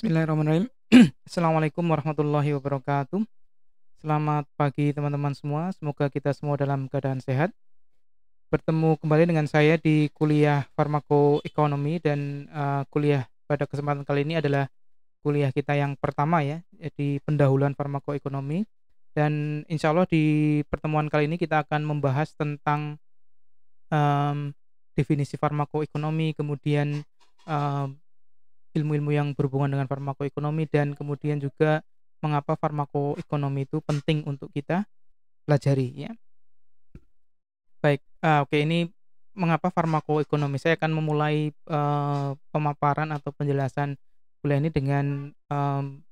Bismillahirrahmanirrahim. Assalamualaikum warahmatullahi wabarakatuh. Selamat pagi teman-teman semua. Semoga kita semua dalam keadaan sehat. Bertemu kembali dengan saya di kuliah farmakoekonomi dan uh, kuliah pada kesempatan kali ini adalah kuliah kita yang pertama ya di pendahuluan farmakoekonomi dan insya Allah di pertemuan kali ini kita akan membahas tentang um, definisi farmakoekonomi kemudian ilmu-ilmu yang berhubungan dengan farmakoekonomi dan kemudian juga mengapa farmakoekonomi itu penting untuk kita pelajari ya. Baik, ah, oke ini mengapa farmakoekonomi. Saya akan memulai uh, pemaparan atau penjelasan kuliah ini dengan um,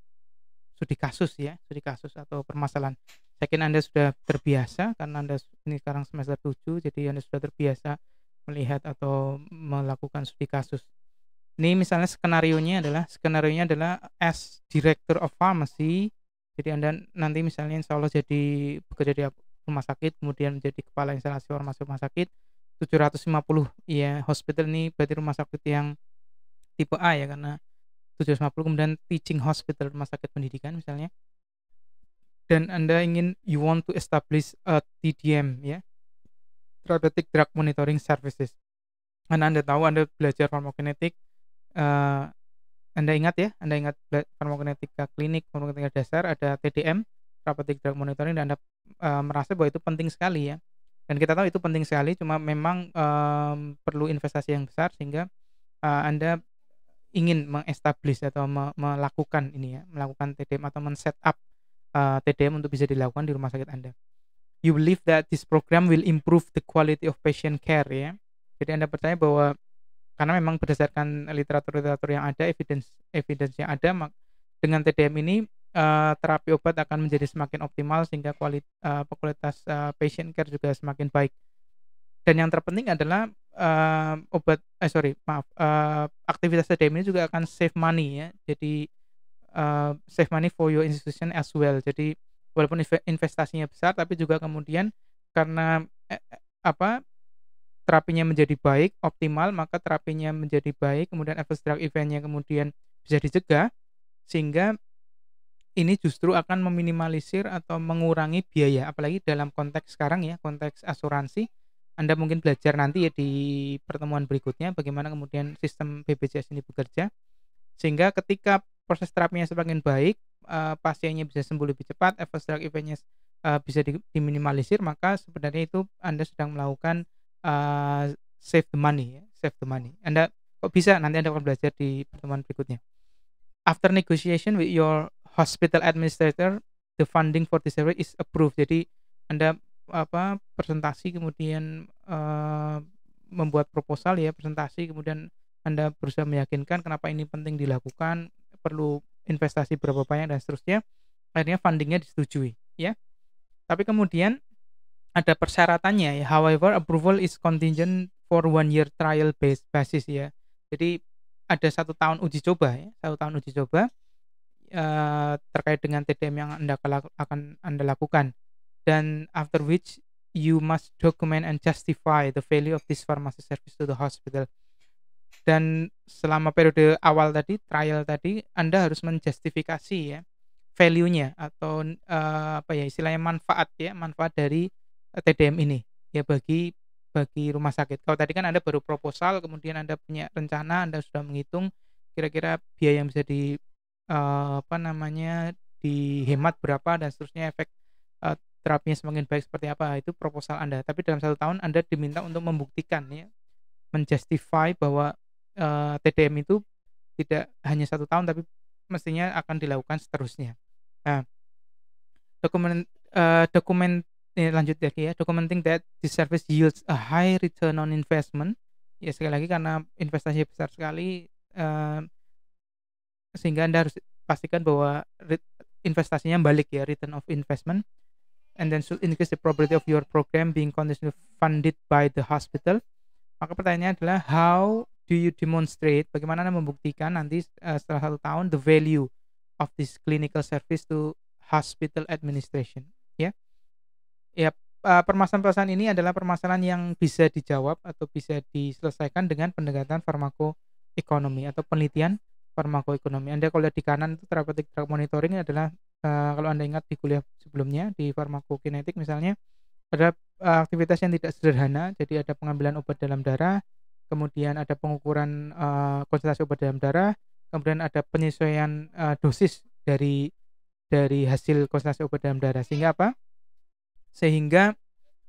studi kasus ya, studi kasus atau permasalahan. Saya yakin Anda sudah terbiasa karena Anda ini sekarang semester 7 jadi Anda sudah terbiasa melihat atau melakukan studi kasus ini misalnya skenario nya adalah skenario nya adalah as director of pharmacy jadi anda nanti misalnya insya Allah jadi bekerja di rumah sakit kemudian menjadi kepala instalasi farmasi rumah sakit 750 ya hospital ini berarti rumah sakit yang tipe A ya karena 750 kemudian teaching hospital rumah sakit pendidikan misalnya dan anda ingin you want to establish a TDM ya therapeutic drug monitoring services karena anda tahu anda belajar farmakokinetik uh, Anda ingat ya, Anda ingat farmakokinetika klinik, farmakokinetika dasar ada TDM, therapeutic drug monitoring dan Anda uh, merasa bahwa itu penting sekali ya. Dan kita tahu itu penting sekali, cuma memang perlu investasi yang besar sehingga eh, Anda ingin mengestablish atau me melakukan ini ya, melakukan TDM atau men-set up uh, TDM untuk bisa dilakukan di rumah sakit Anda. You believe that this program will improve the quality of patient care ya. Jadi Anda percaya bahwa karena memang berdasarkan literatur-literatur yang ada, evidence evidence yang ada, dengan TDM ini uh, terapi obat akan menjadi semakin optimal sehingga uh, kualitas uh, patient care juga semakin baik. Dan yang terpenting adalah uh, obat, eh sorry, maaf, uh, aktivitas TDM ini juga akan save money ya. Jadi uh, save money for your institution as well. Jadi walaupun investasinya besar, tapi juga kemudian karena eh, apa terapinya menjadi baik, optimal, maka terapinya menjadi baik, kemudian adverse drug eventnya kemudian bisa dicegah, sehingga ini justru akan meminimalisir atau mengurangi biaya, apalagi dalam konteks sekarang ya, konteks asuransi, Anda mungkin belajar nanti ya di pertemuan berikutnya, bagaimana kemudian sistem BPJS ini bekerja, sehingga ketika proses terapinya semakin baik, eh, pasiennya bisa sembuh lebih cepat, adverse drug eventnya eh, bisa diminimalisir, maka sebenarnya itu Anda sedang melakukan Uh, save the money ya save the money anda kok bisa nanti anda akan belajar di pertemuan berikutnya after negotiation with your hospital administrator the funding for this survey is approved jadi anda apa presentasi kemudian uh, membuat proposal ya presentasi kemudian anda berusaha meyakinkan kenapa ini penting dilakukan perlu investasi berapa banyak dan seterusnya akhirnya fundingnya disetujui ya tapi kemudian ada persyaratannya ya. However, approval is contingent for one year trial based basis ya. Jadi ada satu tahun uji coba ya, satu tahun uji coba uh, terkait dengan TDM yang anda akan anda lakukan dan after which you must document and justify the value of this pharmacy service to the hospital. Dan selama periode awal tadi, trial tadi, Anda harus menjustifikasi ya value-nya atau uh, apa ya istilahnya manfaat ya, manfaat dari Eh, TDM ini ya bagi bagi rumah sakit. Kalau tadi kan Anda baru proposal, kemudian Anda punya rencana, Anda sudah menghitung kira-kira biaya yang bisa di uh, apa namanya dihemat berapa dan seterusnya efek uh, terapinya semakin baik seperti apa itu proposal Anda. Tapi dalam satu tahun Anda diminta untuk membuktikan ya, menjustify bahwa uh, TDM itu tidak hanya satu tahun tapi mestinya akan dilakukan seterusnya. Nah, dokumen uh, dokumen ini lanjut lagi ya documenting ya. that the service yields a high return on investment ya sekali lagi karena investasi besar sekali uh, sehingga anda harus pastikan bahwa investasinya balik ya return of investment and then should increase the probability of your program being conditionally funded by the hospital maka pertanyaannya adalah how do you demonstrate bagaimana anda membuktikan nanti uh, setelah satu tahun the value of this clinical service to hospital administration ya yeah? ya permasalahan-permasalahan ini adalah permasalahan yang bisa dijawab atau bisa diselesaikan dengan pendekatan farmakoekonomi atau penelitian farmakoekonomi. Anda kalau lihat di kanan itu therapeutic drug monitoring adalah uh, kalau Anda ingat di kuliah sebelumnya di farmakokinetik misalnya ada uh, aktivitas yang tidak sederhana, jadi ada pengambilan obat dalam darah, kemudian ada pengukuran uh, konsentrasi obat dalam darah, kemudian ada penyesuaian uh, dosis dari dari hasil konsentrasi obat dalam darah sehingga apa? sehingga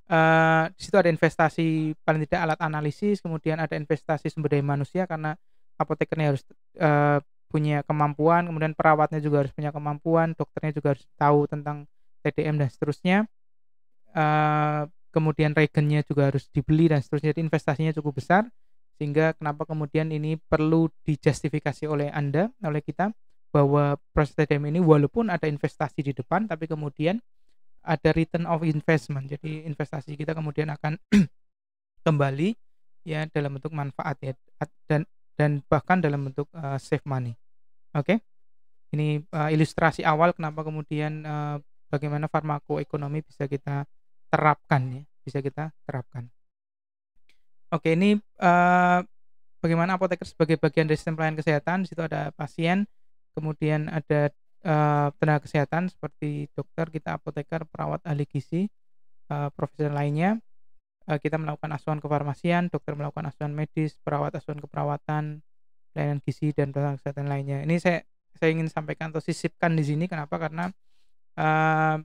uh, di situ ada investasi paling tidak alat analisis kemudian ada investasi sumber daya manusia karena apotekernya harus uh, punya kemampuan kemudian perawatnya juga harus punya kemampuan dokternya juga harus tahu tentang TDM dan seterusnya uh, kemudian regennya juga harus dibeli dan seterusnya jadi investasinya cukup besar sehingga kenapa kemudian ini perlu dijustifikasi oleh Anda oleh kita bahwa proses TDM ini walaupun ada investasi di depan tapi kemudian ada return of investment. Jadi investasi kita kemudian akan kembali ya dalam bentuk manfaat ya dan dan bahkan dalam bentuk uh, save money. Oke. Okay? Ini uh, ilustrasi awal kenapa kemudian uh, bagaimana farmakoekonomi bisa kita terapkan ya, bisa kita terapkan. Oke, ini uh, bagaimana apoteker sebagai bagian dari sistem pelayanan kesehatan. Di situ ada pasien, kemudian ada Eh, tenaga kesehatan seperti dokter, kita apoteker, perawat ahli gizi, uh, lainnya. Eh, kita melakukan asuhan kefarmasian, dokter melakukan asuhan medis, perawat asuhan keperawatan, layanan gizi dan tenaga kesehatan lainnya. Ini saya saya ingin sampaikan atau sisipkan di sini kenapa? Karena uh,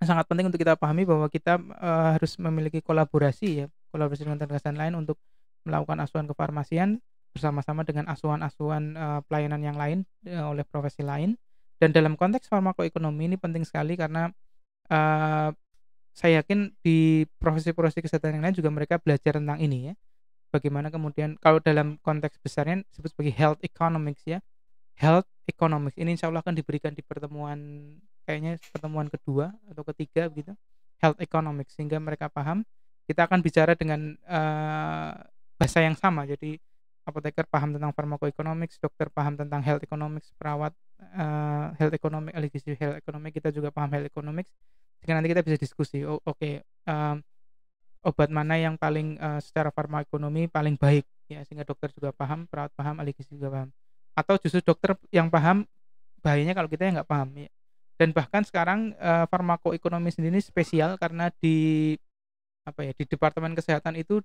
sangat penting untuk kita pahami bahwa kita uh, harus memiliki kolaborasi ya, kolaborasi dengan tenaga kesehatan lain untuk melakukan asuhan kefarmasian bersama-sama dengan asuhan-asuhan uh, pelayanan yang lain uh, oleh profesi lain. Dan dalam konteks farmakoekonomi ini penting sekali karena uh, saya yakin di profesi-profesi kesehatan yang lain juga mereka belajar tentang ini ya. Bagaimana kemudian kalau dalam konteks besarnya disebut sebagai health economics ya. Health economics ini insya Allah akan diberikan di pertemuan kayaknya pertemuan kedua atau ketiga begitu. Health economics sehingga mereka paham. Kita akan bicara dengan uh, bahasa yang sama. Jadi apoteker paham tentang pharmacoeconomics, dokter paham tentang health economics, perawat uh, health economic, eh, LGC health economic, kita juga paham health economics. Sehingga nanti kita bisa diskusi, oh, oke, okay, eh, um, obat mana yang paling uh, secara farmakoekonomi paling baik ya sehingga dokter juga paham, perawat paham, ahli gizi juga paham. Atau justru dokter yang paham bahayanya kalau kita yang nggak paham ya. Dan bahkan sekarang uh, farmakoekonomi sendiri spesial karena di apa ya di departemen kesehatan itu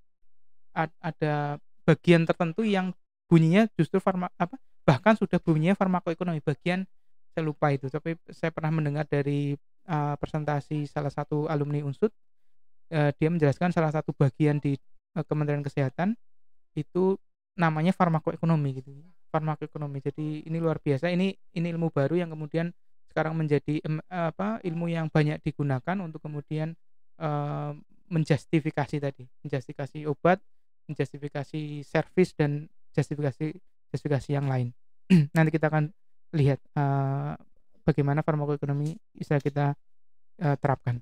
ada bagian tertentu yang bunyinya justru farma apa bahkan sudah bunyinya farmakoekonomi bagian saya lupa itu tapi saya pernah mendengar dari uh, presentasi salah satu alumni unsut uh, dia menjelaskan salah satu bagian di uh, Kementerian Kesehatan itu namanya farmakoekonomi gitu farmakoekonomi jadi ini luar biasa ini ini ilmu baru yang kemudian sekarang menjadi um, apa ilmu yang banyak digunakan untuk kemudian uh, menjustifikasi tadi menjustifikasi obat justifikasi service dan justifikasi justifikasi yang lain nanti kita akan lihat uh, bagaimana farmakoekonomi bisa kita uh, terapkan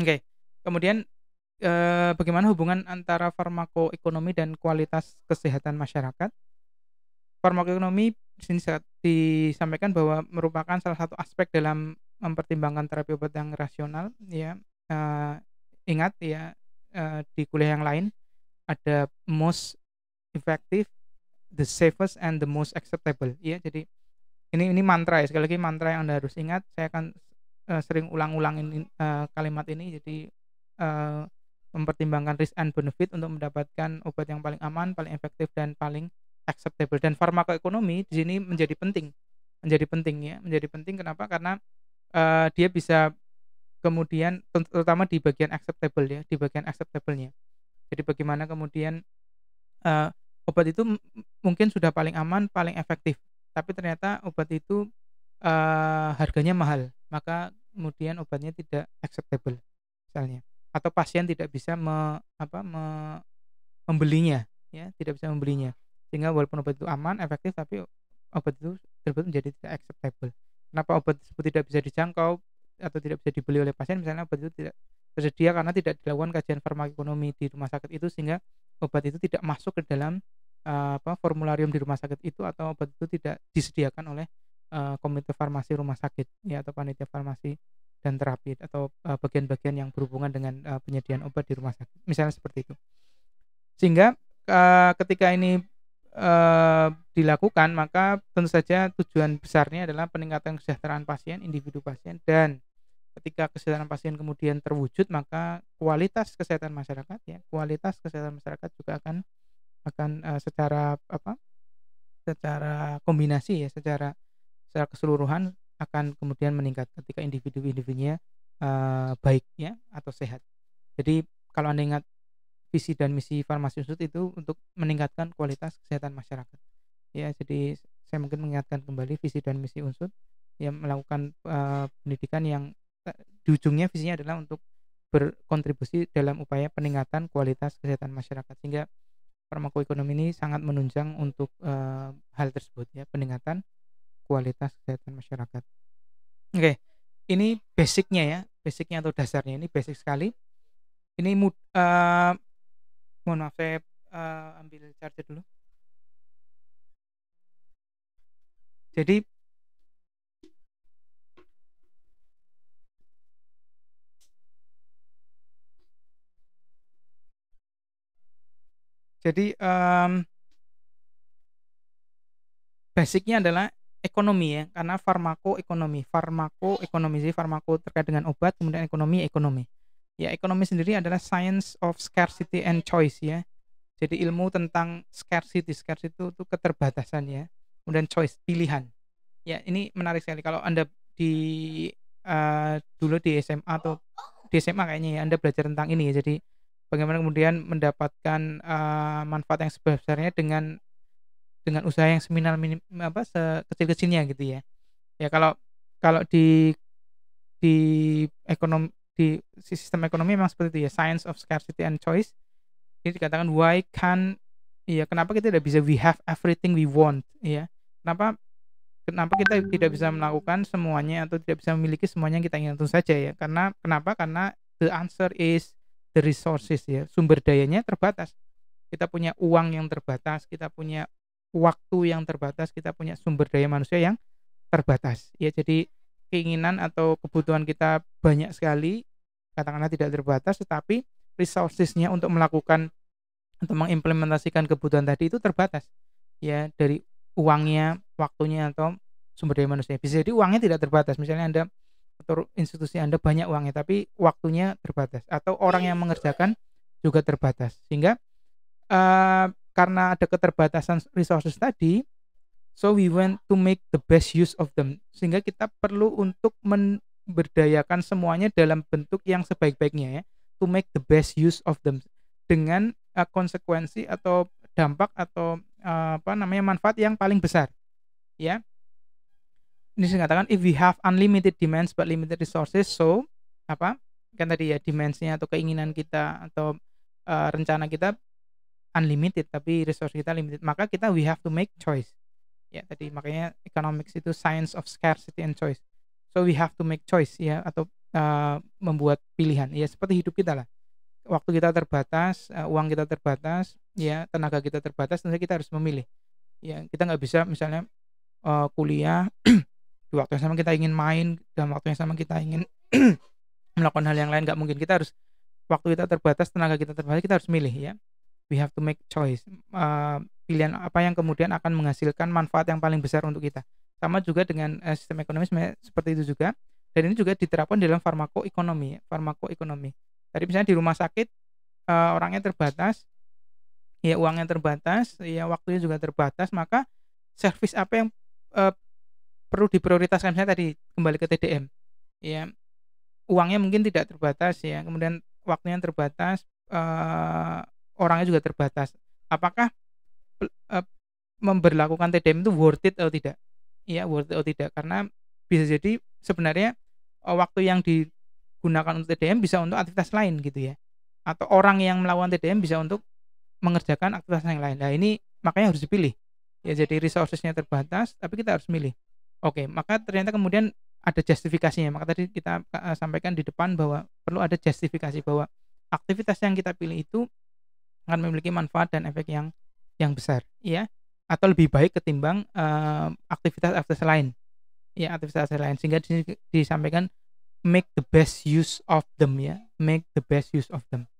oke okay. kemudian uh, bagaimana hubungan antara farmakoekonomi dan kualitas kesehatan masyarakat farmakoekonomi disini sini disampaikan bahwa merupakan salah satu aspek dalam mempertimbangkan terapi obat yang rasional ya uh, ingat ya uh, di kuliah yang lain ada most effective, the safest and the most acceptable. Ya, jadi ini ini mantra ya sekali lagi mantra yang Anda harus ingat. Saya akan uh, sering ulang-ulangin uh, kalimat ini jadi uh, mempertimbangkan risk and benefit untuk mendapatkan obat yang paling aman, paling efektif dan paling acceptable dan farmakoekonomi di sini menjadi penting. Menjadi penting ya, menjadi penting kenapa? Karena uh, dia bisa kemudian terutama di bagian acceptable ya, di bagian acceptable-nya. Jadi bagaimana kemudian uh, obat itu mungkin sudah paling aman, paling efektif, tapi ternyata obat itu uh, harganya mahal, maka kemudian obatnya tidak acceptable misalnya, atau pasien tidak bisa me, apa, me, membelinya, ya tidak bisa membelinya, sehingga walaupun obat itu aman, efektif, tapi obat itu terbentuk menjadi tidak acceptable. Kenapa obat tersebut tidak bisa dijangkau atau tidak bisa dibeli oleh pasien? Misalnya obat itu tidak tersedia karena tidak dilakukan kajian farmakonomi di rumah sakit itu sehingga obat itu tidak masuk ke dalam uh, apa formularium di rumah sakit itu atau obat itu tidak disediakan oleh uh, komite farmasi rumah sakit ya atau panitia farmasi dan terapi atau eh, bagian-bagian uh, yang berhubungan dengan uh, penyediaan obat di rumah sakit misalnya seperti itu sehingga uh, ketika ini uh, dilakukan maka tentu saja tujuan besarnya adalah peningkatan kesejahteraan pasien individu pasien dan ketika kesehatan pasien kemudian terwujud maka kualitas kesehatan masyarakat ya kualitas kesehatan masyarakat juga akan akan uh, secara apa secara kombinasi ya secara secara keseluruhan akan kemudian meningkat ketika individu-individunya uh, baik ya atau sehat jadi kalau anda ingat visi dan misi farmasi usut itu untuk meningkatkan kualitas kesehatan masyarakat ya jadi saya mungkin mengingatkan kembali visi dan misi unsur yang melakukan uh, pendidikan yang di ujungnya visinya adalah untuk berkontribusi dalam upaya peningkatan kualitas kesehatan masyarakat sehingga farmakoekonomi ini sangat menunjang untuk e, hal tersebut ya peningkatan kualitas kesehatan masyarakat. Oke, ini basicnya ya, basicnya atau dasarnya ini basic sekali. Ini mud, e, mohon maaf saya e, ambil charger dulu. Jadi Jadi um, basicnya adalah ekonomi ya, karena ekonomi, farmako farmako ekonomi sih farmako terkait dengan obat, kemudian ekonomi ekonomi. Ya ekonomi sendiri adalah science of scarcity and choice ya. Jadi ilmu tentang scarcity, scarcity itu, itu keterbatasan ya, kemudian choice pilihan. Ya ini menarik sekali kalau anda di uh, dulu di SMA atau di SMA kayaknya ya Anda belajar tentang ini ya. Jadi bagaimana kemudian mendapatkan uh, manfaat yang sebesar-besarnya dengan dengan usaha yang seminal minim apa sekecil-kecilnya gitu ya. Ya kalau kalau di di ekonomi di sistem ekonomi memang seperti itu ya, science of scarcity and choice. ini dikatakan why can ya kenapa kita tidak bisa we have everything we want ya. Kenapa kenapa kita tidak bisa melakukan semuanya atau tidak bisa memiliki semuanya yang kita inginkan saja ya karena kenapa karena the answer is the resources ya sumber dayanya terbatas kita punya uang yang terbatas kita punya waktu yang terbatas kita punya sumber daya manusia yang terbatas ya jadi keinginan atau kebutuhan kita banyak sekali katakanlah tidak terbatas tetapi resourcesnya untuk melakukan atau mengimplementasikan kebutuhan tadi itu terbatas ya dari uangnya waktunya atau sumber daya manusia bisa jadi uangnya tidak terbatas misalnya anda atau institusi Anda banyak uangnya tapi waktunya terbatas atau orang yang mengerjakan juga terbatas sehingga uh, karena ada keterbatasan resources tadi so we want to make the best use of them sehingga kita perlu untuk memberdayakan semuanya dalam bentuk yang sebaik-baiknya ya to make the best use of them dengan uh, konsekuensi atau dampak atau uh, apa namanya manfaat yang paling besar ya ini saya katakan if we have unlimited demands but limited resources so apa kan tadi ya demandsnya atau keinginan kita atau uh, rencana kita unlimited tapi resource kita limited maka kita we have to make choice ya tadi makanya economics itu science of scarcity and choice so we have to make choice ya atau uh, membuat pilihan ya seperti hidup kita lah waktu kita terbatas uh, uang kita terbatas ya tenaga kita terbatas tentu kita harus memilih ya kita nggak bisa misalnya uh, kuliah di waktu yang sama kita ingin main dalam waktu yang sama kita ingin melakukan hal yang lain nggak mungkin kita harus waktu kita terbatas tenaga kita terbatas kita harus milih ya we have to make choice uh, pilihan apa yang kemudian akan menghasilkan manfaat yang paling besar untuk kita sama juga dengan uh, sistem ekonomi seperti itu juga dan ini juga diterapkan dalam farmakoekonomi ya. farmakoekonomi tadi misalnya di rumah sakit uh, orangnya terbatas ya uangnya terbatas ya waktunya juga terbatas maka service apa yang uh, perlu diprioritaskan saya tadi kembali ke TDM ya uangnya mungkin tidak terbatas ya kemudian waktunya terbatas uh, orangnya juga terbatas apakah uh, memberlakukan TDM itu worth it atau tidak ya worth it atau tidak karena bisa jadi sebenarnya eh, waktu yang digunakan untuk TDM bisa untuk aktivitas lain gitu ya atau orang yang melakukan TDM bisa untuk mengerjakan aktivitas yang lain nah ini makanya harus dipilih ya jadi resourcesnya terbatas tapi kita harus milih Oke, maka ternyata kemudian ada justifikasinya. Maka tadi kita eh, sampaikan di depan bahwa perlu ada justifikasi bahwa aktivitas yang kita pilih itu akan memiliki manfaat dan efek yang yang besar, ya. Atau lebih baik ketimbang eh, aktivitas-aktivitas uh, lain. Ya, aktivitas lain sehingga di disampaikan make the best use of them ya. Make the best use of them.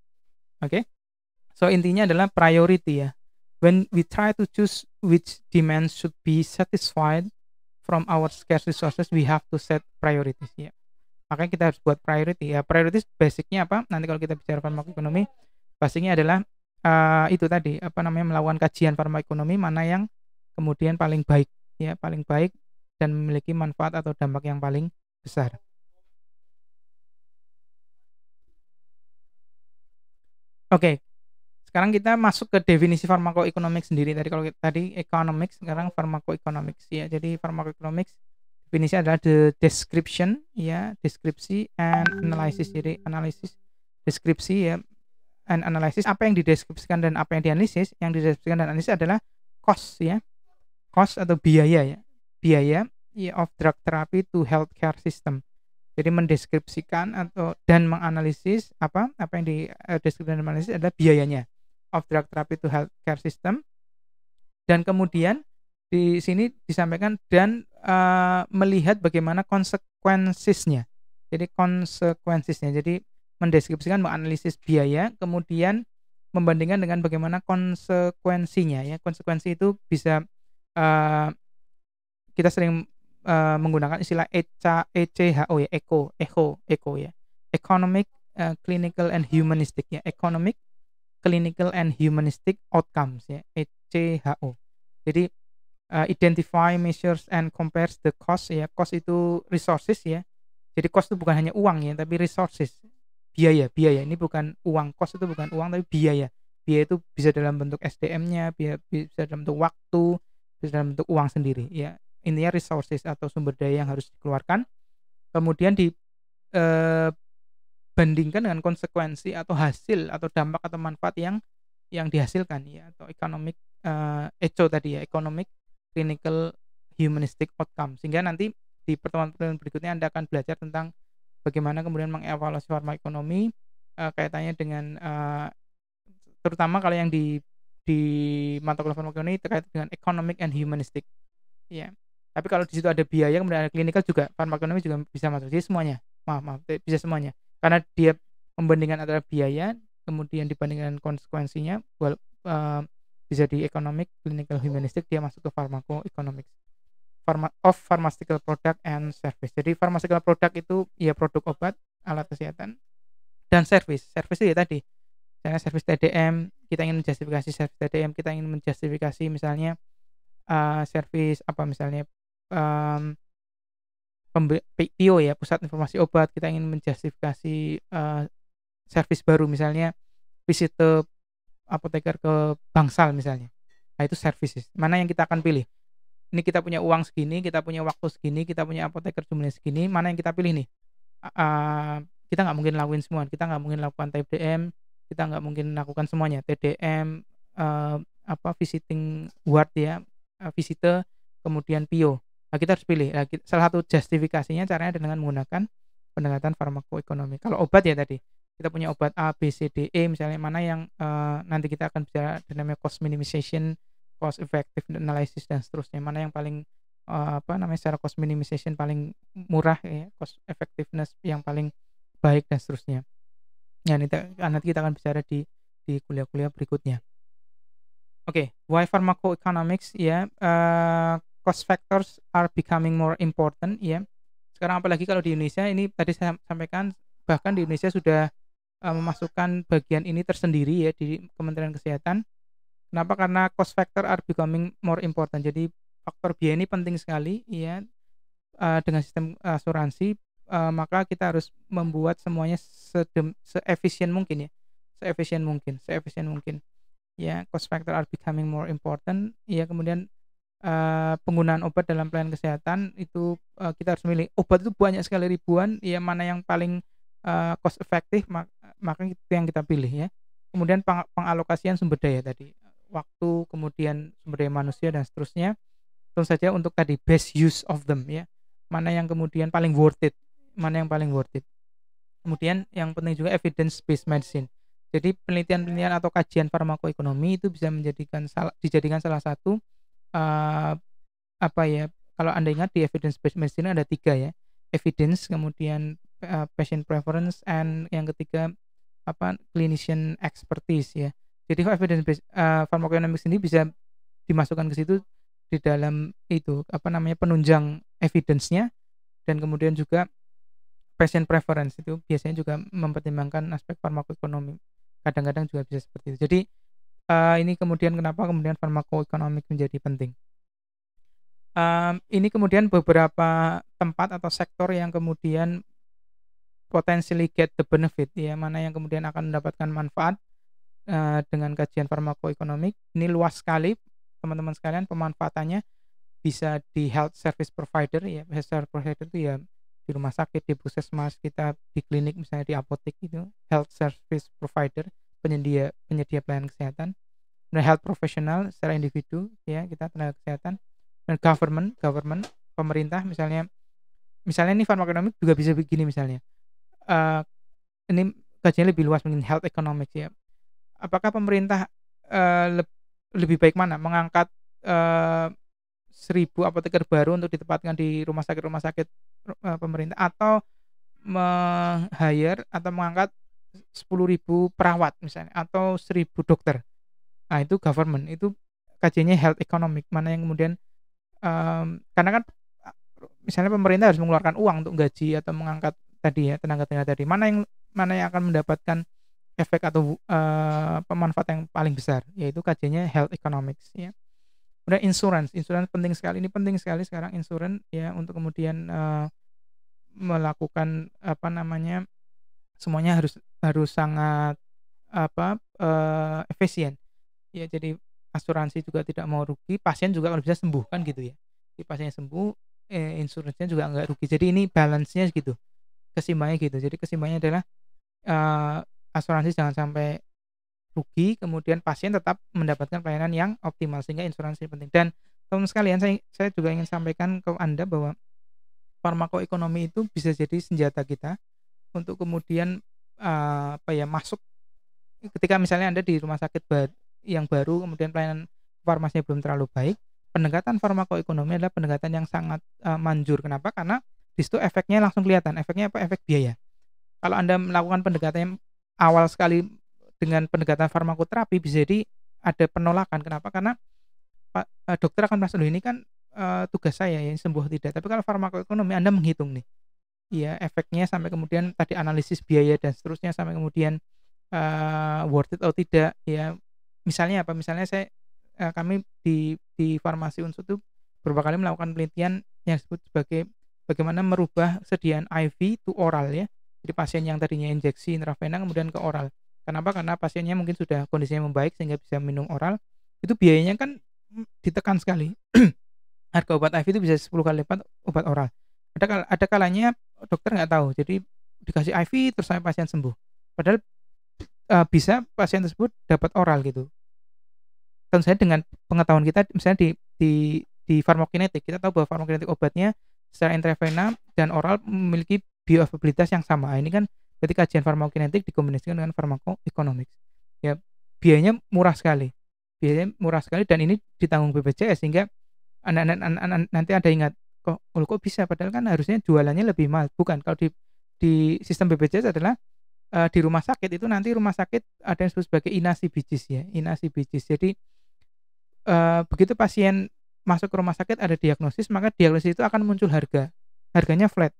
Oke. Okay? So intinya adalah priority ya. When we try to choose which demands should be satisfied, from our scarce resources we have to set priorities ya makanya kita harus buat priority ya priorities basicnya apa nanti kalau kita bicara farmakoekonomi basicnya adalah uh, itu tadi apa namanya melakukan kajian farmakoekonomi mana yang kemudian paling baik ya paling baik dan memiliki manfaat atau dampak yang paling besar Oke, okay, sekarang kita masuk ke definisi farmakoekonomik sendiri tadi kalau tadi economics sekarang farmakoekonomics ya jadi farmakoekonomics definisi adalah the description ya deskripsi and analysis jadi analisis deskripsi ya and analysis apa yang dideskripsikan dan apa yang dianalisis yang dideskripsikan dan analisis adalah cost ya cost atau biaya ya biaya ya, of drug therapy to healthcare system jadi mendeskripsikan atau dan menganalisis apa apa yang di eh, dan analisis adalah biayanya of Drug Therapy to Healthcare System. Dan kemudian di sini disampaikan dan uh, melihat bagaimana konsekuensinya. Jadi konsekuensinya. Jadi mendeskripsikan menganalisis biaya, kemudian membandingkan dengan bagaimana konsekuensinya ya. Konsekuensi itu bisa uh, kita sering uh, menggunakan istilah ECA, ECHO ya, ECO ECHO, ECHO ya. Economic, uh, clinical and humanistic ya. Economic, Clinical and Humanistic Outcomes ya ECHO. Jadi uh, identify, measures and compares the cost ya. Cost itu resources ya. Jadi cost itu bukan hanya uang ya, tapi resources. Biaya, biaya. Ini bukan uang, cost itu bukan uang tapi biaya. Biaya itu bisa dalam bentuk SDM-nya, biaya bisa dalam bentuk waktu, bisa dalam bentuk uang sendiri ya. Intinya resources atau sumber daya yang harus dikeluarkan. Kemudian di eh, bandingkan dengan konsekuensi atau hasil atau dampak atau manfaat yang yang dihasilkan ya atau economic uh, eco tadi ya economic clinical humanistic outcome sehingga nanti di pertemuan-pertemuan berikutnya Anda akan belajar tentang bagaimana kemudian mengevaluasi farmakonomi uh, eh, kaitannya dengan uh, terutama kalau yang di di mata kuliah farmakonomi terkait dengan economic and humanistic ya yeah. tapi kalau di situ ada biaya kemudian ada klinikal juga farmakonomi juga bisa masuk jadi semuanya maaf maaf bisa semuanya karena dia membandingkan antara biaya kemudian dibandingkan konsekuensinya well, uh, eh, bisa di economic clinical humanistik dia masuk ke economic Pharma, of pharmaceutical product and service jadi pharmaceutical product itu ya produk obat alat kesehatan dan service service itu ya tadi misalnya service TDM kita ingin menjustifikasi service TDM kita ingin menjustifikasi misalnya uh, service apa misalnya um, PIO ya pusat informasi obat kita ingin menjustifikasi uh, servis baru misalnya visit apoteker ke bangsal misalnya nah itu services mana yang kita akan pilih ini kita punya uang segini, kita punya waktu segini, kita punya apoteker jumlahnya segini, mana yang kita pilih nih? Uh, kita nggak mungkin lakuin semua, kita nggak mungkin lakukan TDM, kita nggak mungkin lakukan semuanya. TDM, uh, eh, apa visiting ward ya, uh, eh, visitor, kemudian PIO. Nah, kita harus pilih. Nah, kita, salah satu justifikasinya caranya dengan menggunakan pendekatan farmakoekonomi. Kalau obat ya tadi, kita punya obat A, B, C, D, E misalnya mana yang uh, nanti kita akan bicara namanya cost minimization, cost effective analysis dan seterusnya. Mana yang paling uh, apa namanya secara cost minimization paling murah ya, cost effectiveness yang paling baik dan seterusnya. Ya, nanti kita akan bicara di di kuliah-kuliah berikutnya. Oke, okay, why pharmacoeconomics ya uh, cost factors are becoming more important ya. Sekarang apalagi kalau di Indonesia ini tadi saya sampaikan bahkan di Indonesia sudah uh, memasukkan bagian ini tersendiri ya di Kementerian Kesehatan. Kenapa? Karena cost factor are becoming more important. Jadi faktor biaya ini penting sekali ya uh, dengan sistem asuransi uh, maka kita harus membuat semuanya sedem, seefisien mungkin ya. Seefisien mungkin, seefisien mungkin. Ya, cost factor are becoming more important. Ya, kemudian uh, penggunaan obat dalam pelayanan kesehatan itu uh, kita harus milih obat itu banyak sekali ribuan ya mana yang paling uh, cost efektif mak maka itu yang kita pilih ya kemudian peng pengalokasian sumber daya tadi waktu kemudian sumber daya manusia dan seterusnya tentu saja untuk tadi best use of them ya mana yang kemudian paling worth it mana yang paling worth it kemudian yang penting juga evidence based medicine jadi penelitian-penelitian atau kajian farmakoekonomi itu bisa menjadikan salah, dijadikan salah satu uh, apa ya kalau anda ingat di evidence based medicine ada tiga ya evidence kemudian uh, patient preference and yang ketiga apa clinician expertise ya jadi kalau evidence based uh, pharmacogenomics ini bisa dimasukkan ke situ di dalam itu apa namanya penunjang evidence-nya dan kemudian juga patient preference itu biasanya juga mempertimbangkan aspek farmakoekonomi kadang-kadang juga bisa seperti itu jadi uh, ini kemudian kenapa kemudian farmakoekonomik menjadi penting. Um, ini kemudian beberapa tempat atau sektor yang kemudian potentially get the benefit ya mana yang kemudian akan mendapatkan manfaat uh, dengan kajian farmakoekonomik ini luas sekali teman-teman sekalian pemanfaatannya bisa di health service provider ya health service provider itu ya di rumah sakit di puskesmas kita di klinik misalnya di apotek itu health service provider penyedia penyedia pelayanan kesehatan kemudian health professional secara individu ya kita tenaga kesehatan dan government government pemerintah misalnya misalnya ini farmakonomik juga bisa begini misalnya uh, ini kajiannya lebih luas mungkin health economics ya apakah pemerintah uh, eh, le lebih baik mana mengangkat uh, seribu apoteker baru untuk ditempatkan di rumah sakit rumah sakit uh, pemerintah atau meng hire atau mengangkat sepuluh ribu perawat misalnya atau seribu dokter Nah, itu government itu kajiannya health economic mana yang kemudian um, karena kan misalnya pemerintah harus mengeluarkan uang untuk gaji atau mengangkat tadi ya tenaga-tenaga tadi mana yang mana yang akan mendapatkan efek atau uh, pemanfaat yang paling besar yaitu kajiannya health economics ya udah insurance insurance penting sekali ini penting sekali sekarang insurance ya untuk kemudian uh, melakukan apa namanya semuanya harus harus sangat apa uh, efisien ya jadi asuransi juga tidak mau rugi pasien juga kalau bisa sembuh kan gitu ya jadi pasien sembuh eh, insuransinya juga nggak rugi jadi ini balance-nya gitu kesimbangannya gitu jadi kesimbangannya adalah uh, asuransi jangan sampai rugi kemudian pasien tetap mendapatkan pelayanan yang optimal sehingga insuransi penting dan teman sekalian saya saya juga ingin sampaikan ke anda bahwa farmakoekonomi itu bisa jadi senjata kita untuk kemudian uh, apa ya masuk ketika misalnya anda di rumah sakit yang baru kemudian pelayanan farmasnya belum terlalu baik pendekatan farmakoekonomi adalah pendekatan yang sangat uh, manjur kenapa karena di situ efeknya langsung kelihatan efeknya apa efek biaya kalau anda melakukan pendekatan yang awal sekali dengan pendekatan farmakoterapi bisa jadi ada penolakan kenapa karena pak uh, dokter akan merasa ini kan uh, tugas saya yang sembuh tidak tapi kalau farmakoekonomi anda menghitung nih ya efeknya sampai kemudian tadi analisis biaya dan seterusnya sampai kemudian uh, worth it atau tidak ya misalnya apa misalnya saya eh, kami di di farmasi unsur itu beberapa kali melakukan penelitian yang disebut sebagai bagaimana merubah sediaan IV to oral ya jadi pasien yang tadinya injeksi intravena kemudian ke oral kenapa karena pasiennya mungkin sudah kondisinya membaik sehingga bisa minum oral itu biayanya kan mm, ditekan sekali harga obat IV itu bisa 10 kali lipat obat oral ada kal ada kalanya dokter nggak tahu jadi dikasih IV terus sampai pasien sembuh padahal uh, bisa pasien tersebut dapat oral gitu tentu kan saja dengan pengetahuan kita misalnya di di di farmakokinetik kita tahu bahwa farmakokinetik obatnya secara intravena dan oral memiliki bioavailabilitas yang sama nah, ini kan berarti kajian farmakokinetik dikombinasikan dengan farmakoekonomik. ya biayanya murah sekali biayanya murah sekali dan ini ditanggung BPJS sehingga anak-anak nanti ada ingat kok kok bisa padahal kan harusnya jualannya lebih mahal bukan kalau di di sistem BPJS adalah uh, di rumah sakit itu nanti rumah sakit ada yang disebut sebagai inasi bijis ya inasi bijis jadi uh, begitu pasien masuk ke rumah sakit ada diagnosis maka diagnosis itu akan muncul harga harganya flat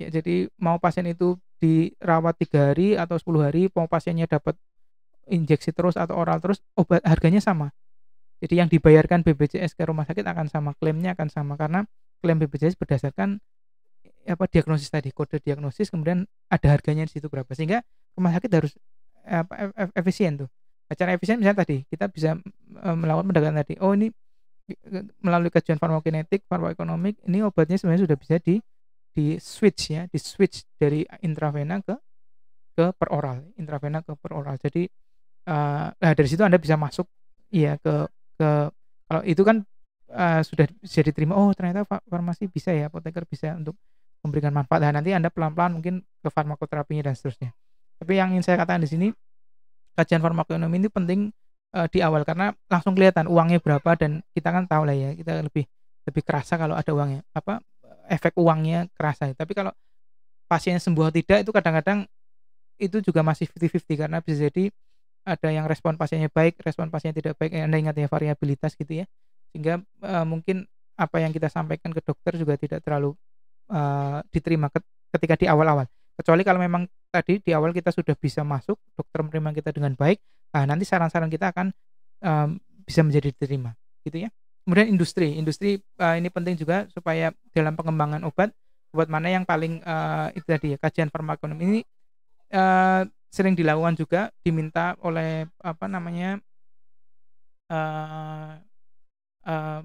ya jadi mau pasien itu dirawat tiga hari atau 10 hari mau pasiennya dapat injeksi terus atau oral terus obat harganya sama jadi yang dibayarkan BPJS ke rumah sakit akan sama klaimnya akan sama karena klaim BPJS berdasarkan apa diagnosis tadi kode diagnosis kemudian ada harganya di situ berapa sehingga rumah sakit harus eh, apa, efisien tuh cara efisien misalnya tadi kita bisa eh, melakukan pendekatan tadi oh ini eh, melalui kajian farmakokinetik farmakoekonomik ini obatnya sebenarnya sudah bisa di di switch ya di switch dari intravena ke ke peroral intravena ke peroral jadi uh, nah dari situ anda bisa masuk ya ke ke kalau itu kan uh, sudah bisa diterima oh ternyata farmasi bisa ya apoteker bisa untuk memberikan manfaat dan nah, nanti anda pelan-pelan mungkin ke farmakoterapinya dan seterusnya tapi yang ingin saya katakan di sini kajian farmakonomi ini penting uh, di awal karena langsung kelihatan uangnya berapa dan kita kan tahu lah ya kita lebih lebih kerasa kalau ada uangnya apa efek uangnya kerasa tapi kalau pasien sembuh atau tidak itu kadang-kadang itu juga masih 50-50 karena bisa jadi ada yang respon pasiennya baik, respon pasiennya tidak baik. Anda ingat ya variabilitas gitu ya. Sehingga uh, mungkin apa yang kita sampaikan ke dokter juga tidak terlalu uh, diterima ketika di awal-awal. Kecuali kalau memang tadi di awal kita sudah bisa masuk, dokter menerima kita dengan baik, uh, nanti saran-saran kita akan um, bisa menjadi diterima, gitu ya. Kemudian industri, industri uh, ini penting juga supaya dalam pengembangan obat, obat mana yang paling uh, itu tadi ya kajian farmakonomi ini uh, sering dilakukan juga diminta oleh apa namanya uh, uh,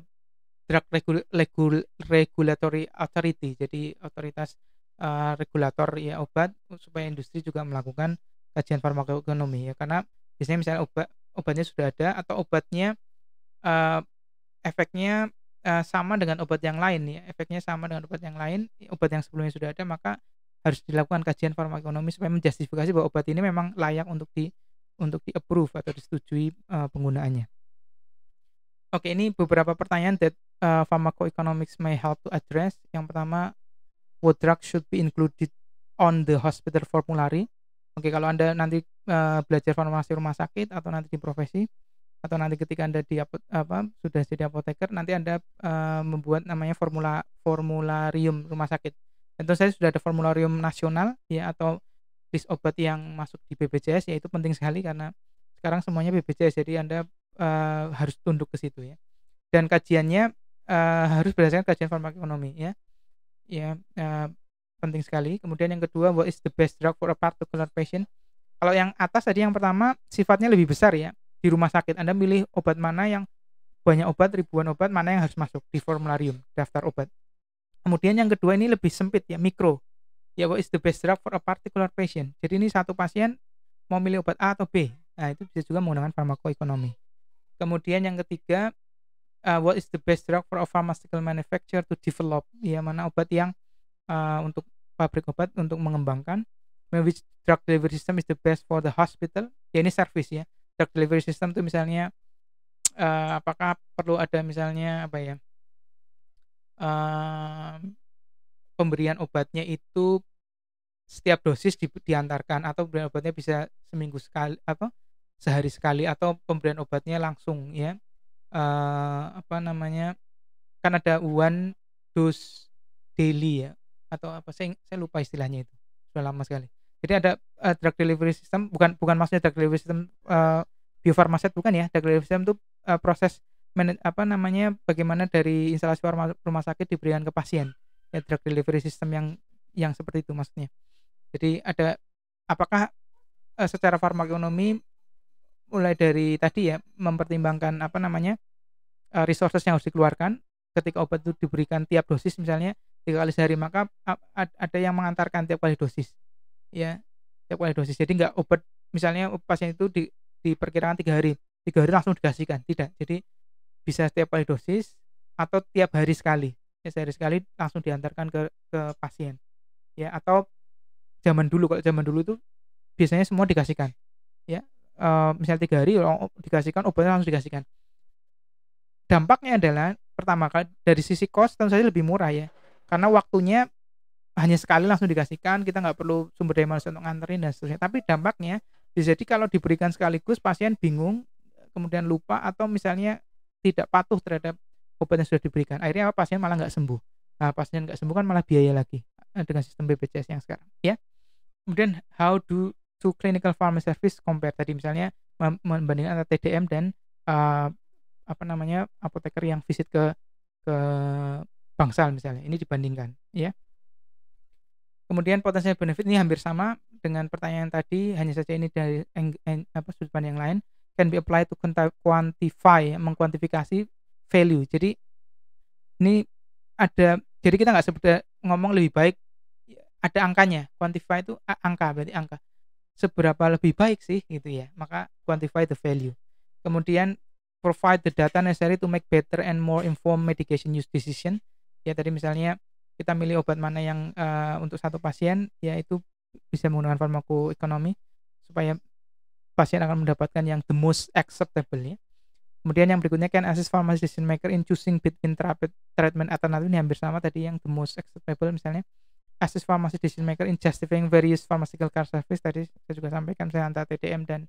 drug regul regul regulatory authority jadi otoritas uh, regulator ya obat supaya industri juga melakukan kajian farmakoekonomi ya karena biasanya misalnya obat obatnya sudah ada atau obatnya uh, efeknya uh, sama dengan obat yang lain ya efeknya sama dengan obat yang lain obat yang sebelumnya sudah ada maka harus dilakukan kajian farmakoekonomi supaya menjustifikasi bahwa obat ini memang layak untuk di untuk di approve atau disetujui uh, penggunaannya. Oke, ini beberapa pertanyaan that uh, pharmacoeconomics may help to address. Yang pertama, what drug should be included on the hospital formulary. Oke, okay, kalau Anda nanti uh, belajar farmasi rumah sakit atau nanti di profesi atau nanti ketika Anda di apa sudah jadi apoteker, nanti Anda uh, membuat namanya formula formularium rumah sakit. Tentu saya sudah ada formularium nasional ya atau list obat yang masuk di BPJS yaitu penting sekali karena sekarang semuanya BPJS jadi Anda uh, harus tunduk ke situ ya. Dan kajiannya uh, harus berdasarkan kajian farmakonomi ya ya uh, penting sekali kemudian yang kedua what is the best drug for a particular patient kalau yang atas tadi yang pertama sifatnya lebih besar ya di rumah sakit Anda milih obat mana yang banyak obat ribuan obat mana yang harus masuk di formularium daftar obat kemudian yang kedua ini lebih sempit ya mikro ya what is the best drug for a particular patient jadi ini satu pasien mau milih obat A atau B nah itu bisa juga menggunakan farmakoekonomi kemudian yang ketiga uh, what is the best drug for a pharmaceutical manufacturer to develop ya mana obat yang uh, untuk pabrik obat untuk mengembangkan nah, which drug delivery system is the best for the hospital ya ini service ya drug delivery system itu misalnya uh, apakah perlu ada misalnya apa ya uh, pemberian obatnya itu setiap dosis di, diantarkan atau pemberian obatnya bisa seminggu sekali apa sehari sekali atau pemberian obatnya langsung ya eh, apa namanya kan ada One Dose Daily ya atau apa saya saya lupa istilahnya itu sudah lama sekali jadi ada uh, drug delivery system bukan bukan maksudnya drug delivery system uh, eh, biofarmaset bukan ya drug delivery system itu uh, proses apa namanya bagaimana dari instalasi rumah sakit diberikan ke pasien ya drug delivery system yang yang seperti itu maksudnya jadi ada apakah uh, secara farmakonomi mulai dari tadi ya mempertimbangkan apa namanya uh, resources yang harus dikeluarkan ketika obat itu diberikan tiap dosis misalnya tiga kali sehari maka ada yang mengantarkan tiap kali dosis ya tiap kali dosis jadi nggak obat misalnya pasien itu di, diperkirakan tiga hari tiga hari langsung dikasihkan tidak jadi bisa setiap kali dosis atau tiap hari sekali ya sehari sekali langsung diantarkan ke ke pasien ya atau zaman dulu kalau zaman dulu itu biasanya semua dikasihkan ya Eh, misalnya tiga hari dikasihkan obatnya langsung dikasihkan dampaknya adalah pertama kali dari sisi cost tentu saja lebih murah ya karena waktunya hanya sekali langsung dikasihkan kita nggak perlu sumber daya manusia untuk nganterin dan seterusnya tapi dampaknya bisa jadi kalau diberikan sekaligus pasien bingung kemudian lupa atau misalnya tidak patuh terhadap obat yang sudah diberikan akhirnya apa pasien malah nggak sembuh nah, pasien nggak sembuh kan malah biaya lagi eh, dengan sistem BPJS yang sekarang ya kemudian how do to clinical pharmacy service compare tadi misalnya membandingkan antara TDM dan uh, apa namanya apoteker yang visit ke ke bangsal misalnya ini dibandingkan ya kemudian potensi benefit ini hampir sama dengan pertanyaan tadi hanya saja ini dari en, en, apa sudut pandang yang lain can be applied to quantify mengkuantifikasi value jadi ini ada jadi kita nggak sebut eh, ngomong lebih baik ada angkanya quantify itu angka berarti angka seberapa lebih baik sih gitu ya maka quantify the value kemudian provide the data necessary to make better and more informed medication use decision ya tadi misalnya kita milih obat mana yang uh, untuk satu pasien yaitu bisa menggunakan ekonomi, supaya pasien akan mendapatkan yang the most acceptable ya Kemudian yang berikutnya kan assist pharmacy decision maker in choosing between treatment alternative ini hampir sama tadi yang the most acceptable misalnya kasus pharmacy decision maker in justifying various pharmaceutical care service tadi saya juga sampaikan saya antara TDM dan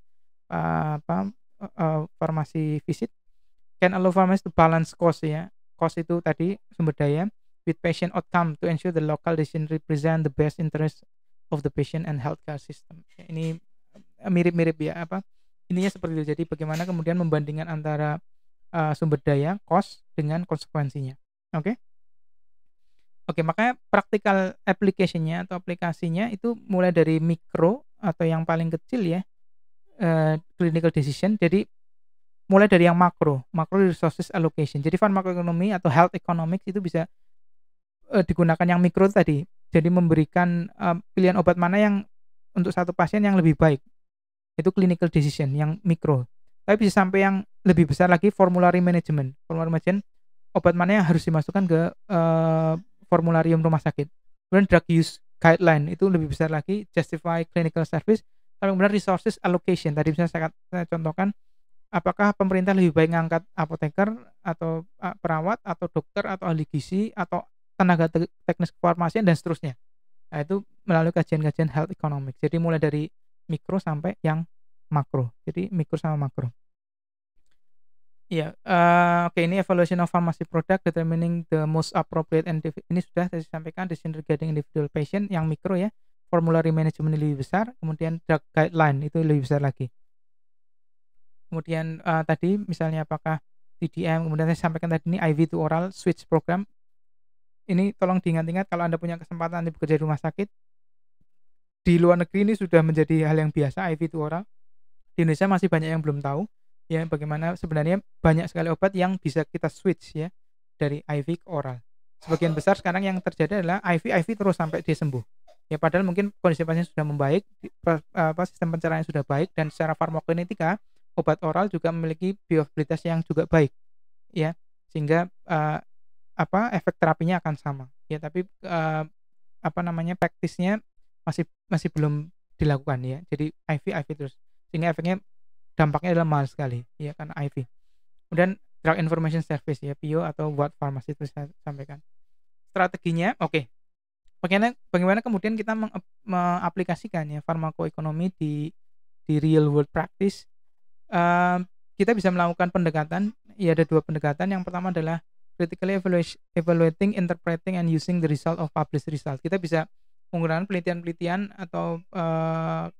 uh, apa uh, farmasi visit can allow pharmacy to balance cost ya cost itu tadi sumber daya with patient outcome to ensure the local decision represent the best interest of the patient and healthcare system ya, ini eh, mirip-mirip ya apa ininya seperti itu jadi bagaimana kemudian membandingkan antara uh, sumber daya cost dengan konsekuensinya oke okay? Oke, makanya practical application-nya atau aplikasinya itu mulai dari mikro atau yang paling kecil ya, uh, clinical decision. Jadi mulai dari yang makro, makro resources allocation. Jadi farmakoekonomi atau health economics itu bisa uh, digunakan yang mikro tadi. Jadi memberikan uh, pilihan obat mana yang untuk satu pasien yang lebih baik. Itu clinical decision yang mikro. Tapi bisa sampai yang lebih besar lagi formulary management. Formulary management obat mana yang harus dimasukkan ke uh, formularium rumah sakit kemudian drug use guideline itu lebih besar lagi justify clinical service tapi kemudian resources allocation tadi misalnya saya, saya contohkan apakah pemerintah lebih baik ngangkat apoteker atau ah, perawat atau dokter atau ahli gizi atau tenaga te teknis kefarmasian dan seterusnya nah, itu melalui kajian-kajian health economics jadi mulai dari mikro sampai yang makro jadi mikro sama makro Iya, uh, oke okay, ini evaluation of pharmacy product determining the most appropriate and ini sudah saya sampaikan di design regarding individual patient yang mikro ya, formulary management lebih besar, kemudian drug guideline itu lebih besar lagi. Kemudian uh, tadi misalnya apakah TDM, kemudian saya sampaikan tadi ini IV to oral switch program. Ini tolong diingat-ingat kalau Anda punya kesempatan nanti bekerja di rumah sakit di luar negeri ini sudah menjadi hal yang biasa IV to oral. Di Indonesia masih banyak yang belum tahu ya bagaimana sebenarnya banyak sekali obat yang bisa kita switch ya dari IV ke oral. Sebagian besar sekarang yang terjadi adalah IV IV terus sampai dia sembuh. Ya padahal mungkin kondisi pasien sudah membaik, apa sistem pencernaan sudah baik dan secara farmakokinetika obat oral juga memiliki bioavailabilitas yang juga baik. Ya, sehingga uh, apa efek terapinya akan sama. Ya, tapi uh, apa namanya praktisnya masih masih belum dilakukan ya. Jadi IV IV terus sehingga efeknya dampaknya adalah mahal sekali ya kan IV kemudian drug information service ya PIO atau buat farmasi itu saya sampaikan strateginya oke okay. bagaimana bagaimana kemudian kita mengaplikasikannya farmakoekonomi di di real world practice uh, kita bisa melakukan pendekatan ya ada dua pendekatan yang pertama adalah critically evaluating interpreting and using the result of published result kita bisa menggunakan penelitian-penelitian atau uh,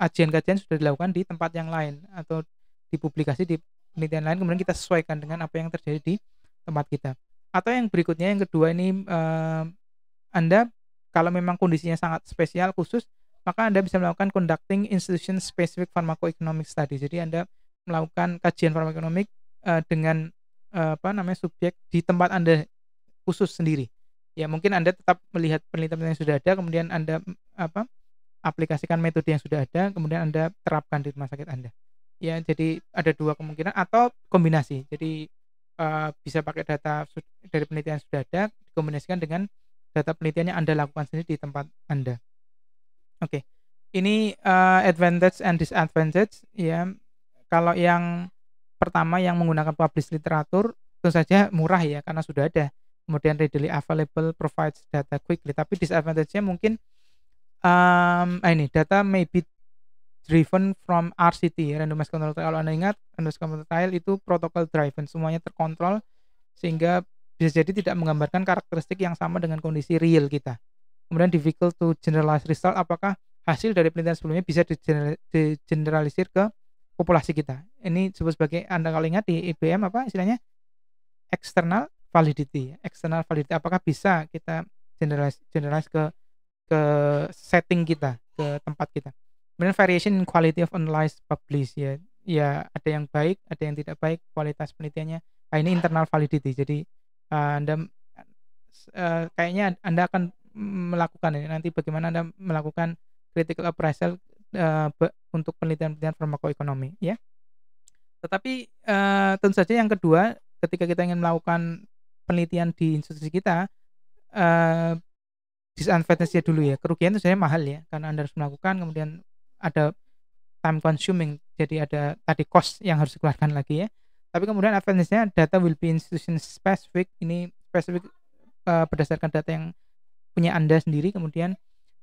kajian-kajian sudah dilakukan di tempat yang lain atau dipublikasi di penelitian lain kemudian kita sesuaikan dengan apa yang terjadi di tempat kita atau yang berikutnya yang kedua ini eh, anda kalau memang kondisinya sangat spesial khusus maka anda bisa melakukan conducting institution specific pharmacoeconomic study jadi anda melakukan kajian farmakoekonomik eh, dengan eh, apa namanya subjek di tempat anda khusus sendiri ya mungkin anda tetap melihat penelitian yang sudah ada kemudian anda apa aplikasikan metode yang sudah ada kemudian Anda terapkan di rumah sakit Anda. Ya, jadi ada dua kemungkinan atau kombinasi. Jadi uh, bisa pakai data dari penelitian yang sudah ada dikombinasikan dengan data penelitian yang Anda lakukan sendiri di tempat Anda. Oke. Okay. Ini uh, advantage and disadvantage ya. Kalau yang pertama yang menggunakan publish literatur tentu saja murah ya karena sudah ada. Kemudian readily available provides data quickly, tapi disadvantage-nya mungkin um, ini data may be driven from RCT randomized control trial kalau anda ingat randomized control trial itu protokol driven semuanya terkontrol sehingga bisa jadi tidak menggambarkan karakteristik yang sama dengan kondisi real kita kemudian difficult to generalize result apakah hasil dari penelitian sebelumnya bisa digeneralisir ke populasi kita ini disebut sebagai anda kalau ingat di IBM apa istilahnya external validity external validity apakah bisa kita generalize, generalize ke ke setting kita, ke tempat kita. Kemudian variation in quality of analyzed published ya. Ya ada yang baik, ada yang tidak baik kualitas penelitiannya. Nah, ini internal validity. Jadi uh, Anda uh, kayaknya Anda akan melakukan ini nanti bagaimana Anda melakukan critical appraisal uh, untuk penelitian-penelitian farmakoekonomi ya. Tetapi uh, tentu saja yang kedua ketika kita ingin melakukan penelitian di institusi kita uh, disadvantage-nya dulu ya. Kerugian itu sebenarnya mahal ya karena Anda harus melakukan kemudian ada time consuming jadi ada tadi cost yang harus dikeluarkan lagi ya. Tapi kemudian advantage-nya data will be institution specific. Ini specific uh, berdasarkan data yang punya Anda sendiri kemudian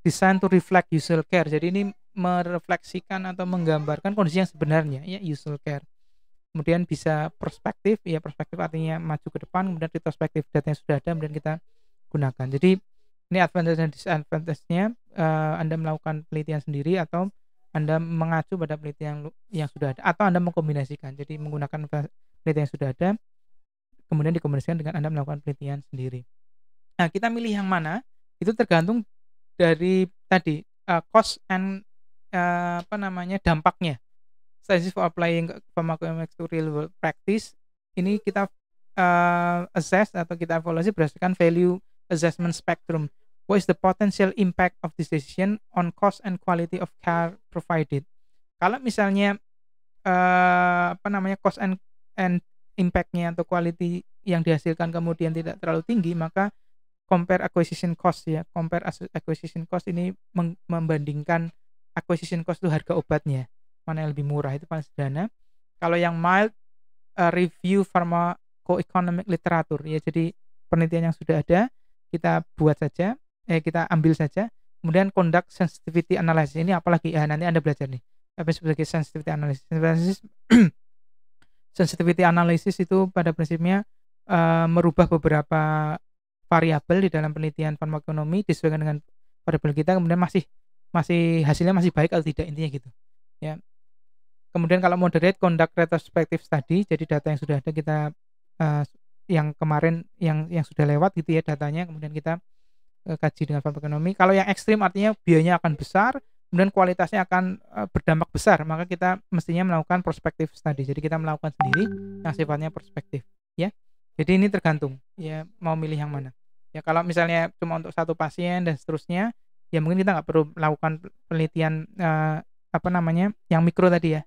design to reflect user care. Jadi ini merefleksikan atau menggambarkan kondisi yang sebenarnya ya user care. Kemudian bisa perspektif, ya perspektif artinya maju ke depan, kemudian retrospektif data yang sudah ada kemudian kita gunakan. Jadi ini advantage dan disadvantage-nya uh, Anda melakukan penelitian sendiri atau Anda mengacu pada penelitian yang, yang sudah ada atau Anda mengkombinasikan jadi menggunakan penelitian yang sudah ada kemudian dikombinasikan dengan Anda melakukan penelitian sendiri nah kita milih yang mana itu tergantung dari tadi uh, cost and uh, apa namanya dampaknya strategy for applying pharmacoeconomics to real world practice ini kita uh, assess atau kita evaluasi berdasarkan value assessment spectrum What is the potential impact of this decision on cost and quality of care provided? Kalau misalnya uh, apa namanya cost and and impactnya atau quality yang dihasilkan kemudian tidak terlalu tinggi, maka compare acquisition cost ya, compare acquisition cost ini membandingkan acquisition cost itu harga obatnya mana yang lebih murah itu paling sederhana. Kalau yang mild uh, review pharmacoeconomic literatur ya jadi penelitian yang sudah ada kita buat saja eh, kita ambil saja kemudian conduct sensitivity analysis ini apalagi ya nanti anda belajar nih tapi sebagai sensitivity analysis sensitivity, sensitivity analysis itu pada prinsipnya uh, merubah beberapa variabel di dalam penelitian farmakonomi disesuaikan dengan variabel kita kemudian masih masih hasilnya masih baik atau tidak intinya gitu ya kemudian kalau moderate conduct retrospective study jadi data yang sudah ada kita uh, yang kemarin yang yang sudah lewat gitu ya datanya kemudian kita Eh, kaji dengan faktor ekonomi. Kalau yang ekstrim artinya biayanya akan besar, kemudian kualitasnya akan eh, berdampak besar, maka kita mestinya melakukan prospektif study. Jadi kita melakukan sendiri yang sifatnya prospektif, ya. Jadi ini tergantung, ya mau milih yang mana. Ya kalau misalnya cuma untuk satu pasien dan seterusnya, ya mungkin kita nggak perlu melakukan penelitian eh, apa namanya yang mikro tadi ya,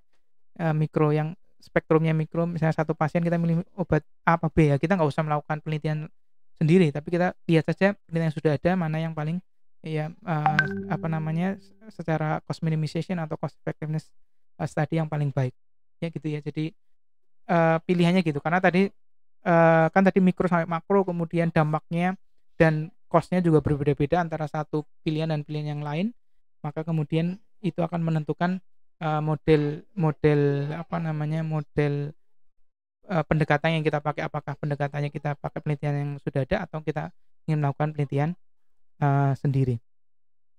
eh, mikro yang spektrumnya mikro, misalnya satu pasien kita milih obat A apa B ya, kita nggak usah melakukan penelitian sendiri tapi kita lihat saja penelitian yang sudah ada mana yang paling ya uh, apa namanya secara cost minimization atau cost effectiveness uh, eh, study yang paling baik ya gitu ya jadi uh, pilihannya gitu karena tadi uh, kan tadi mikro sampai makro kemudian dampaknya dan costnya juga berbeda-beda antara satu pilihan dan pilihan yang lain maka kemudian itu akan menentukan model model model apa namanya model uh, pendekatan yang kita pakai apakah pendekatannya kita pakai penelitian yang sudah ada atau kita ingin melakukan penelitian uh, sendiri.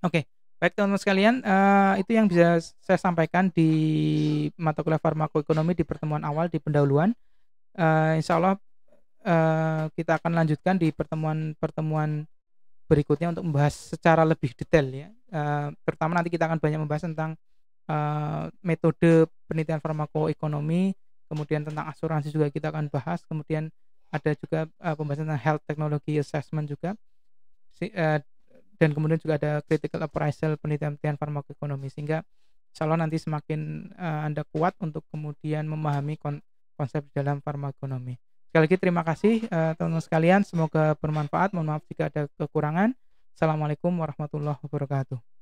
Oke, okay. baik teman-teman sekalian, uh, itu yang bisa saya sampaikan di mata kuliah farmakoekonomi di pertemuan awal di pendahuluan. Uh, insya Allah uh, kita akan lanjutkan di pertemuan-pertemuan berikutnya untuk membahas secara lebih detail ya. Uh, terutama nanti kita akan banyak membahas tentang uh, metode penelitian farmakoekonomi, kemudian tentang asuransi juga kita akan bahas kemudian ada juga uh, pembahasan tentang health technology assessment juga si, uh, dan kemudian juga ada critical appraisal penelitian farmakoekonomi sehingga insya nanti semakin uh, Anda kuat untuk kemudian memahami kon konsep di dalam farmakoekonomi. Sekali lagi terima kasih teman teman-teman sekalian, semoga bermanfaat. Mohon maaf jika ada kekurangan. Assalamualaikum warahmatullahi wabarakatuh.